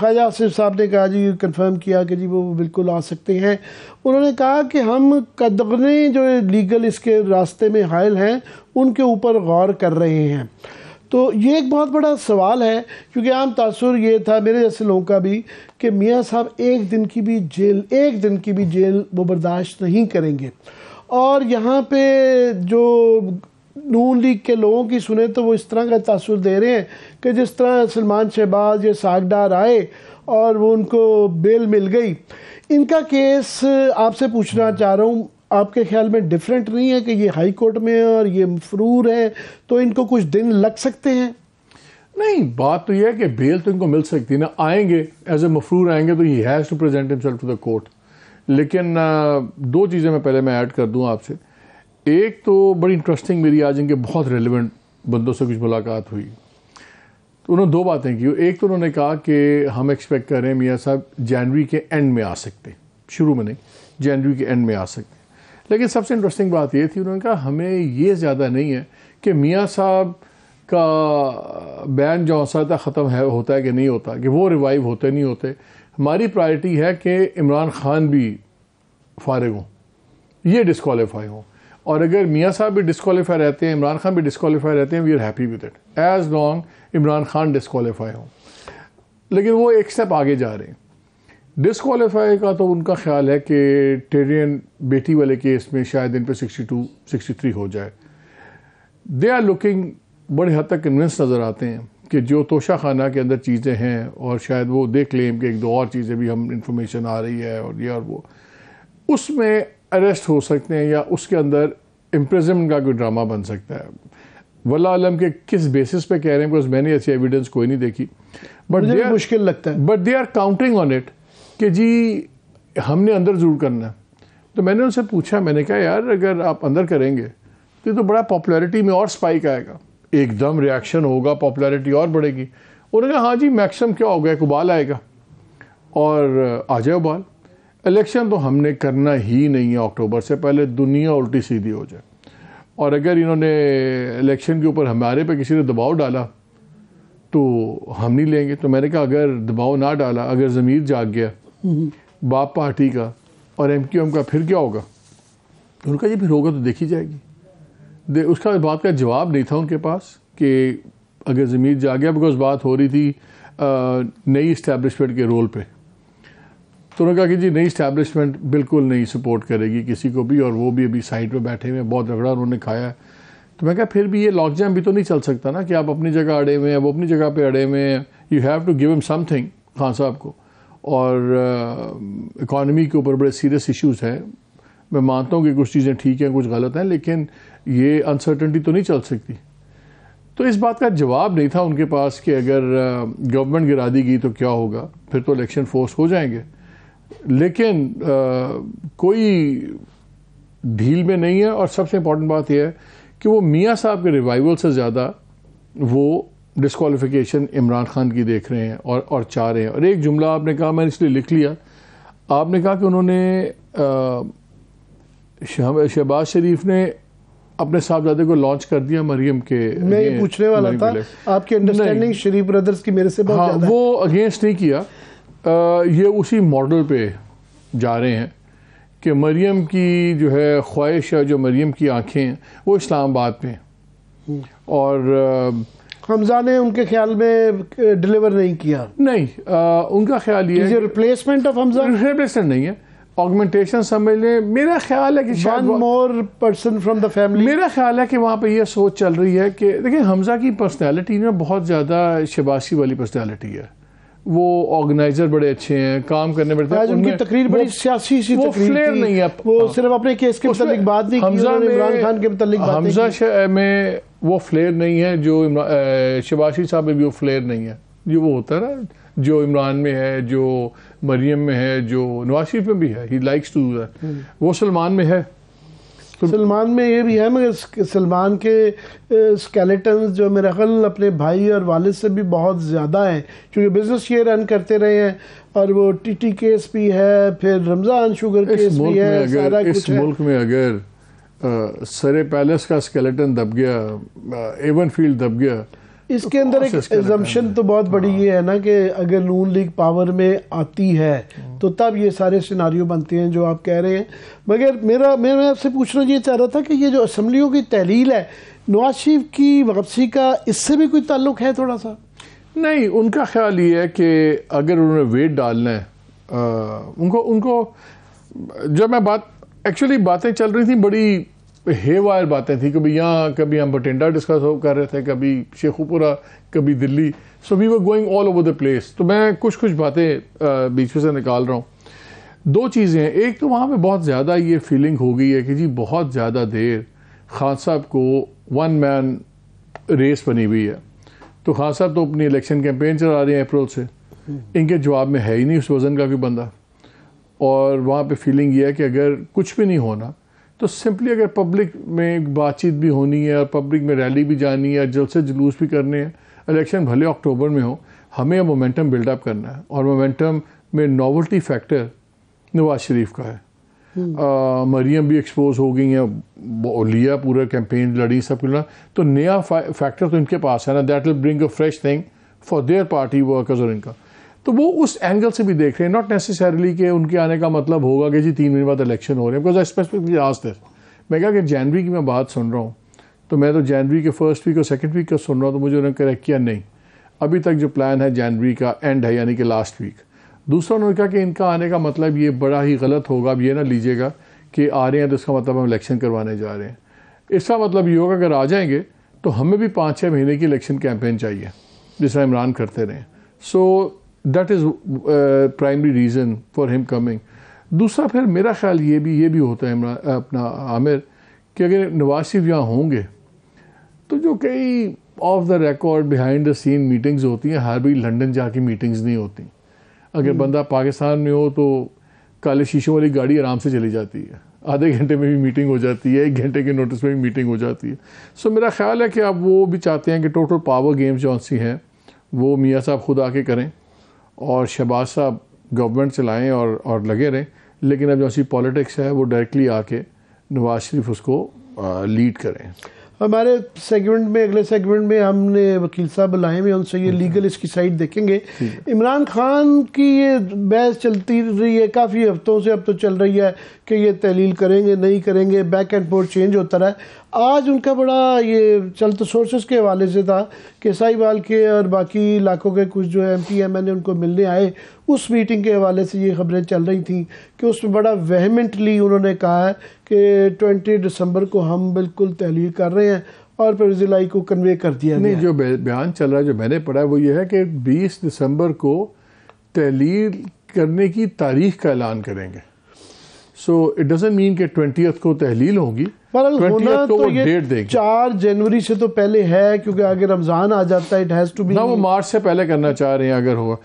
ख्वाजा आसिफ साहब ने कहा जी कंफर्म किया कि जी वो बिल्कुल आ सकते हैं उन्होंने कहा कि हम कदगने जो लीगल इसके रास्ते में हायल हैं उनके ऊपर गौर कर रहे हैं तो ये एक बहुत बड़ा सवाल है क्योंकि आम तासर ये था मेरे जैसे लोगों का भी कि मियाँ साहब एक दिन की भी जेल एक दिन की भी जेल वो बर्दाश्त नहीं करेंगे और यहाँ पे जो नून लीग के लोगों की सुने तो वो इस तरह का तासुर दे रहे हैं कि जिस तरह सलमान शहबाज या सागडार आए और वो उनको बेल मिल गई इनका केस आपसे पूछना चाह रहा हूँ आपके ख्याल में डिफरेंट नहीं है कि ये हाई कोर्ट में है और ये मफरूर है तो इनको कुछ दिन लग सकते हैं नहीं बात तो यह है कि बेल तो इनको मिल सकती है ना आएंगे एज ए मफरूर आएंगे तो ही has to present himself to the court लेकिन दो चीज़ें मैं पहले मैं ऐड कर दूं आपसे एक तो बड़ी इंटरेस्टिंग मेरी आज इनके बहुत रेलिवेंट बंदों से कुछ मुलाकात हुई तो उन्होंने दो बातें की एक तो उन्होंने कहा कि हम एक्सपेक्ट कर रहे हैं मियाँ साहब जनवरी के एंड में आ सकते शुरू में नहीं जनवरी के एंड में आ सकते लेकिन सबसे इंटरेस्टिंग बात यह थी उन्होंने कहा हमें ये ज़्यादा नहीं है कि मियाँ साहब का बैन जो था ख़त्म है होता है कि नहीं होता कि वो रिवाइव होते नहीं होते हमारी प्रायरिटी है कि इमरान खान भी फारग हों ये डिसकॉलीफाई हों और अगर मियाँ साहब भी डिसकॉलीफाई रहते हैं इमरान खान भी डिसकॉलीफाई रहते हैं we are happy with it as long Imran Khan disqualify हो लेकिन वो एक स्टेप आगे जा रहे हैं डिसकॉलीफाई का तो उनका ख्याल है कि टेरियन बेटी वाले केस में शायद इन पर सिक्सटी टू सिक्सटी थ्री हो जाए दे आर लुकिंग बड़े हद तक कन्विंस नज़र आते हैं कि जो तोशा खाना के अंदर चीज़ें हैं और शायद वो देख लें कि एक दो और चीज़ें भी हम इंफॉर्मेशन आ रही है और ये और वो उसमें अरेस्ट हो सकते हैं या उसके अंदर इम्प्रेजमेंट का कोई ड्रामा बन सकता है वल्ला आलम के किस बेसिस पे कह रहे हैं बिकॉज मैंने ऐसी एविडेंस कोई नहीं देखी बट दे मुश्किल लगता है but they are counting on it कि जी हमने अंदर जरूर करना है तो मैंने उनसे पूछा मैंने कहा यार अगर आप अंदर करेंगे तो ये तो बड़ा पॉपुलैरिटी में और स्पाइक आएगा एकदम रिएक्शन होगा पॉपुलैरिटी और बढ़ेगी उन्होंने कहा हाँ जी मैक्सिमम क्या होगा एक उबाल आएगा और आ जाए उबाल इलेक्शन तो हमने करना ही नहीं है अक्टूबर से पहले दुनिया उल्टी सीधी हो जाए और अगर इन्होंने इलेक्शन के ऊपर हमारे पे किसी ने दबाव डाला तो हम नहीं लेंगे तो मैंने कहा अगर दबाव ना डाला अगर ज़मीर जाग गया बाप पार्टी का और एम क्यू एम का फिर क्या होगा उनका ये फिर होगा तो देखी जाएगी दे उसका बात का जवाब नहीं था उनके पास कि अगर ज़मीर जाग गया बिकॉज बात हो रही थी नई इस्टेब्लिशमेंट के रोल पर तो उन्होंने कहा कि जी नई स्टैब्लिशमेंट बिल्कुल नहीं सपोर्ट करेगी किसी को भी और वो भी अभी साइड पर बैठे हुए हैं बहुत रगड़ा उन्होंने खाया तो मैं कहा फिर भी ये लॉकजाम भी तो नहीं चल सकता ना कि आप अपनी जगह अड़े हुए हैं वो अपनी जगह पर अड़े हुए हैं you have to give am something Khan साहब को और इकॉनमी uh, के ऊपर बड़े सीरियस इश्यूज़ हैं मैं मानता हूँ कि कुछ चीज़ें ठीक हैं कुछ गलत हैं लेकिन ये अनसर्टनटी तो नहीं चल सकती तो इस बात का जवाब नहीं था उनके पास कि अगर गवर्नमेंट गिरा दी गई तो क्या होगा फिर तो इलेक्शन फोर्स हो जाएंगे लेकिन आ, कोई ढील में नहीं है और सबसे इंपॉर्टेंट बात यह है कि वो मियाँ साहब के रिवाइवल से ज़्यादा वो डिसकॉलीफिकेशन इमरान खान की देख रहे हैं और और चाह रहे हैं और एक जुमला आपने कहा मैंने इसलिए लिख लिया आपने कहा कि उन्होंने शहबाज शरीफ ने अपने साहबजादे को लॉन्च कर दिया मरियम के मैं ये पूछने वाला था आपके अंडरस्टैंडिंग शरीफ ब्रदर्स की मेरे से बहुत हाँ, वो अगेंस्ट नहीं किया ये उसी मॉडल पे जा रहे हैं कि मरियम की जो है ख्वाहिश या जो मरियम की आंखें हैं वो इस्लामाबाद में हम्म। और हमजा ने उनके ख्याल में डिलीवर नहीं किया नहीं आ, उनका ख्याल ये है रिप्लेसमेंट ऑफ हमजा रिप्लेसमेंट नहीं है ऑगमेंटेशन समझ लें मेरा ख्याल है कि शायद more person from the family मेरा ख्याल है कि वहाँ पे ये सोच चल रही है कि देखिए हमजा की पर्सनैलिटी ना बहुत ज़्यादा शबासी वाली पर्सनैलिटी है वो ऑर्गेनाइजर बड़े अच्छे हैं काम करने बड़े आज उनकी तकरीर बड़ी सियासी सी वो थी। नहीं है वो हाँ। सिर्फ अपने केस के मतलब बात नहीं हमजा इमरान खान के मतलब हमजा में वो फ्लेयर नहीं है जो शबाशी साहब में भी वो फ्लेयर नहीं है जो वो होता है ना जो इमरान में है जो मरियम में है जो नवाज शरीफ में भी है ही लाइक्स टू दैट वो सलमान में है सलमान में ये भी है मगर सलमान के स्केलेटन जो मेरा ख्याल अपने भाई और वालिद से भी बहुत ज़्यादा हैं क्योंकि बिज़नेस ये रन करते रहे हैं और वो टी टी केस भी है फिर रमज़ान शुगर केस भी है सारा इस मुल्क में अगर सरे पैलेस का स्केलेटन दब गया एवन फील्ड दब गया इसके तो अंदर एक एजम्पन तो बहुत बड़ी हाँ। ये है ना कि अगर नून लीग पावर में आती है हाँ। तो तब ये सारे सिनारियों बनते हैं जो आप कह रहे हैं मगर मेरा मैं मैं आपसे पूछना ये चाह रहा था कि ये जो असम्बलियों की तहलील है नवाज शरीफ की वापसी का इससे भी कोई ताल्लुक है थोड़ा सा नहीं उनका ख्याल ये है कि अगर उन्होंने वेट डालना है आ, उनको उनको जब मैं बात एक्चुअली बातें चल रही थी बड़ी हे वायर बातें थी कभी यहाँ कभी हम बटिंडा डिस्कस कर रहे थे कभी शेखुपुरा कभी Delhi so we were going all over the place तो मैं कुछ कुछ बातें बीच में से निकाल रहा हूँ दो चीज़ें हैं एक तो वहाँ पे बहुत ज़्यादा ये फीलिंग हो गई है कि जी बहुत ज़्यादा देर खान साहब को वन मैन रेस बनी हुई है तो खान साहब तो अपनी इलेक्शन कैंपेन चला रहे हैं अप्रैल से इनके जवाब में है ही नहीं उस वज़न का कोई बंदा और वहाँ पे फीलिंग ये है कि अगर कुछ भी नहीं होना तो सिंपली अगर पब्लिक में बातचीत भी होनी है और पब्लिक में रैली भी जानी है जल से जुलूस भी करने हैं इलेक्शन भले अक्टूबर में हो हमें मोमेंटम बिल्डअप करना है और मोमेंटम में नॉवल्टी फैक्टर नवाज शरीफ का है हम्म। मरियम भी एक्सपोज हो गई हैं लिया पूरा कैंपेन लड़ी सब कुछ तो नया फैक्टर तो इनके पास है ना that will bring a fresh thing for their party workers और इनका तो वो उस एंगल से भी देख रहे हैं नॉट नेसेसरली कि उनके आने का मतलब होगा कि जी तीन महीने बाद इलेक्शन हो रहे हैं बिकॉज आई स्पेसिफिकली आज दिस मैं कहा कि जनवरी की मैं बात सुन रहा हूँ तो मैं तो जनवरी के फर्स्ट वीक और सेकेंड वीक का सुन रहा हूँ तो मुझे उन्होंने करेक्ट किया नहीं अभी तक जो प्लान है जनवरी का एंड है यानी कि लास्ट वीक दूसरा उन्होंने कहा कि इनका आने का मतलब ये बड़ा ही गलत होगा अब ये ना लीजिएगा कि आ रहे हैं तो इसका मतलब हम इलेक्शन करवाने जा रहे हैं इसका मतलब ये होगा अगर आ जाएंगे तो हमें भी पाँच छः महीने की इलेक्शन कैंपेन चाहिए जिसमें इमरान करते रहें so so, that is primary reason for him coming दूसरा फिर मेरा ख्याल ये भी ये भी होता है इमरान अपना आमिर कि अगर नवाज शरीफ यहाँ होंगे तो जो कई off the record behind the scene meetings होती हैं हर भी लंदन जाके मीटिंग्स नहीं होती अगर हम्म। बंदा पाकिस्तान में हो तो काले शीशों वाली गाड़ी आराम से चली जाती है आधे घंटे में भी मीटिंग हो जाती है एक घंटे के नोटिस में भी मीटिंग हो जाती है सो so, मेरा ख्याल है कि आप वो भी चाहते हैं कि टोटल पावर गेम्स जौन सी हैं वो मियाँ साहब खुद आके करें और शहबाज साहब गवर्नमेंट चलाएं और और लगे रहें लेकिन अब जो ऐसी पॉलिटिक्स है वो डायरेक्टली आके नवाज शरीफ उसको लीड करें हमारे सेगमेंट में अगले सेगमेंट में हमने वकील साहब लाए हुए उनसे ये लीगल इसकी साइड देखेंगे इमरान खान की ये बहस चलती रही है काफ़ी हफ्तों से अब तो चल रही है कि ये तहलील करेंगे नहीं करेंगे बैक एंड फोर्थ चेंज होता रहा है आज उनका बड़ा ये चल तो सोर्सेज के हवाले से था कि साहिवाल के और बाकी इलाकों के कुछ जो एम पी एम एन उनको मिलने आए उस मीटिंग के हवाले से ये खबरें चल रही थी कि उसमें बड़ा वहमेंटली उन्होंने कहा है कि ट्वेंटी दिसंबर को हम बिल्कुल तहलील कर रहे हैं और फिर जिलाई को कन्वे कर दिया नहीं जो बयान चल रहा है जो मैंने पढ़ा है वो ये है कि बीस दिसंबर को तहलील करने की तारीख का ऐलान करेंगे सो इट डजेंट मीन के ट्वेंटी को तहलील होगी होना तो ये डेट देगी चार जनवरी से तो पहले है क्योंकि आगे रमजान आ जाता है इट हैज टू बी ना वो मार्च से पहले करना चाह रहे हैं अगर हुआ